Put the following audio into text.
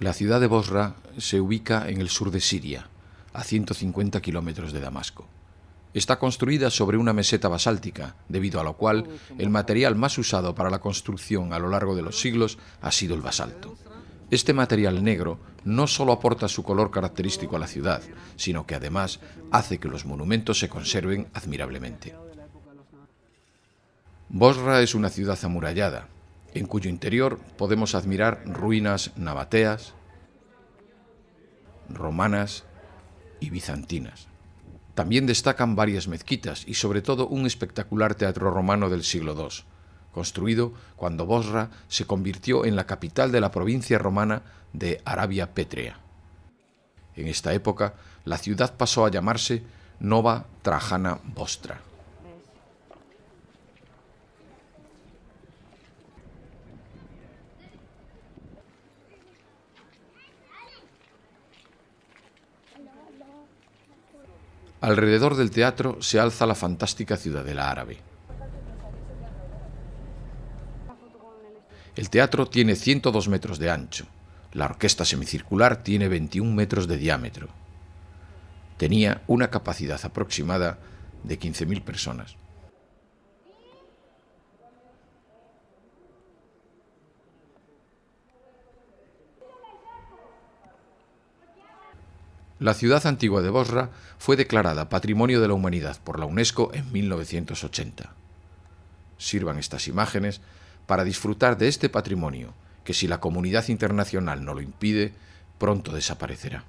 La ciudad de Bosra se ubica en el sur de Siria, a 150 kilómetros de Damasco. Está construida sobre una meseta basáltica, debido a lo cual el material más usado para la construcción a lo largo de los siglos ha sido el basalto. Este material negro no solo aporta su color característico a la ciudad, sino que además hace que los monumentos se conserven admirablemente. Bosra es una ciudad amurallada, en cuyo interior podemos admirar ruinas nabateas, romanas y bizantinas. También destacan varias mezquitas y sobre todo un espectacular teatro romano del siglo II, construido cuando Bosra se convirtió en la capital de la provincia romana de Arabia Petrea. En esta época, la ciudad pasó a llamarse Nova Trajana Bostra. Alrededor del teatro se alza la fantástica ciudadela árabe. El teatro tiene 102 metros de ancho. La orquesta semicircular tiene 21 metros de diámetro. Tenía una capacidad aproximada de 15.000 personas. La ciudad antigua de Bosra fue declarada Patrimonio de la Humanidad por la UNESCO en 1980. Sirvan estas imágenes para disfrutar de este patrimonio que si la comunidad internacional no lo impide, pronto desaparecerá.